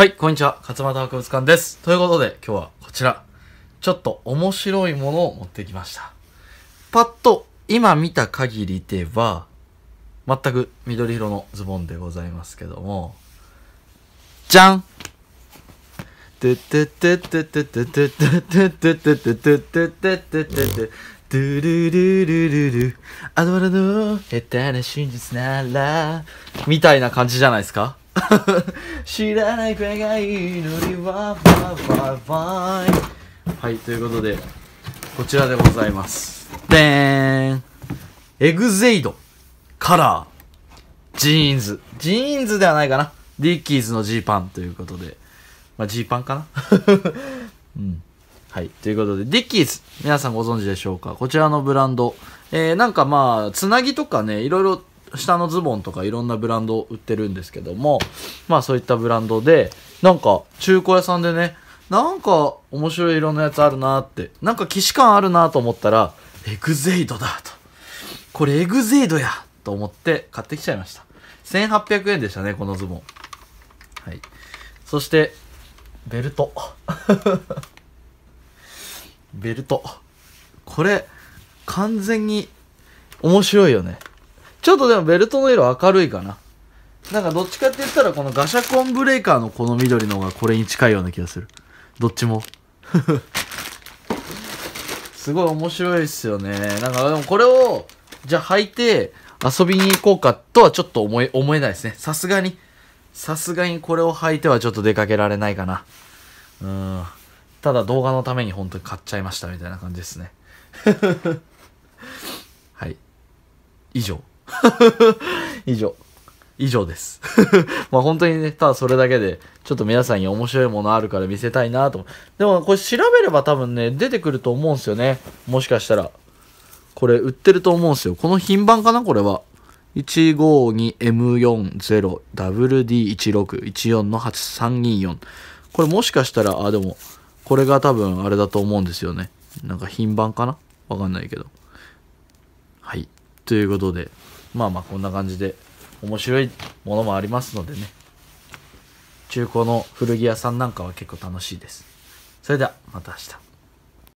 はい、こんにちは。勝俣博物館です。ということで、今日はこちら。ちょっと面白いものを持ってきました。パッと、今見た限りでは、全く緑色のズボンでございますけども、じゃんててててててててててててててててててドゥルルルルル、の下手な真実なら、みたいな感じじゃないですか知らないくらいがいいファーファイはいということでこちらでございますでーんエグゼイドカラージーンズジーンズではないかなディッキーズのジーパンということでまあジーパンかな うんはい。ということで、ディッキーズ、皆さんご存知でしょうかこちらのブランド。えー、なんかまあ、つなぎとかね、いろいろ下のズボンとかいろんなブランドを売ってるんですけども、まあそういったブランドで、なんか中古屋さんでね、なんか面白い色のやつあるなって、なんか既視感あるなと思ったら、エグゼイドだと。これエグゼイドやと思って買ってきちゃいました。1800円でしたね、このズボン。はい。そして、ベルト。ベルト。これ、完全に面白いよね。ちょっとでもベルトの色明るいかな。なんかどっちかって言ったらこのガシャコンブレーカーのこの緑の方がこれに近いような気がする。どっちも。すごい面白いですよね。なんかでもこれを、じゃあ履いて遊びに行こうかとはちょっと思え、思えないですね。さすがに。さすがにこれを履いてはちょっと出かけられないかな。うん。ただ動画のために本当に買っちゃいましたみたいな感じですね。はい。以上。以上。以上です まあ本当にね、ただそれだけで、ちょっと皆さんに面白いものあるから見せたいなと。でもこれ調べれば多分ね、出てくると思うんすよね。もしかしたら。これ売ってると思うんすよ。この品番かなこれは。152M40WD1614 の8324。これもしかしたら、あ、でも、これが多分あれだと思うんですよね。なんか品番かなわかんないけど。はい。ということで。まあまあこんな感じで面白いものもありますのでね。中古の古着屋さんなんかは結構楽しいです。それではまた明日。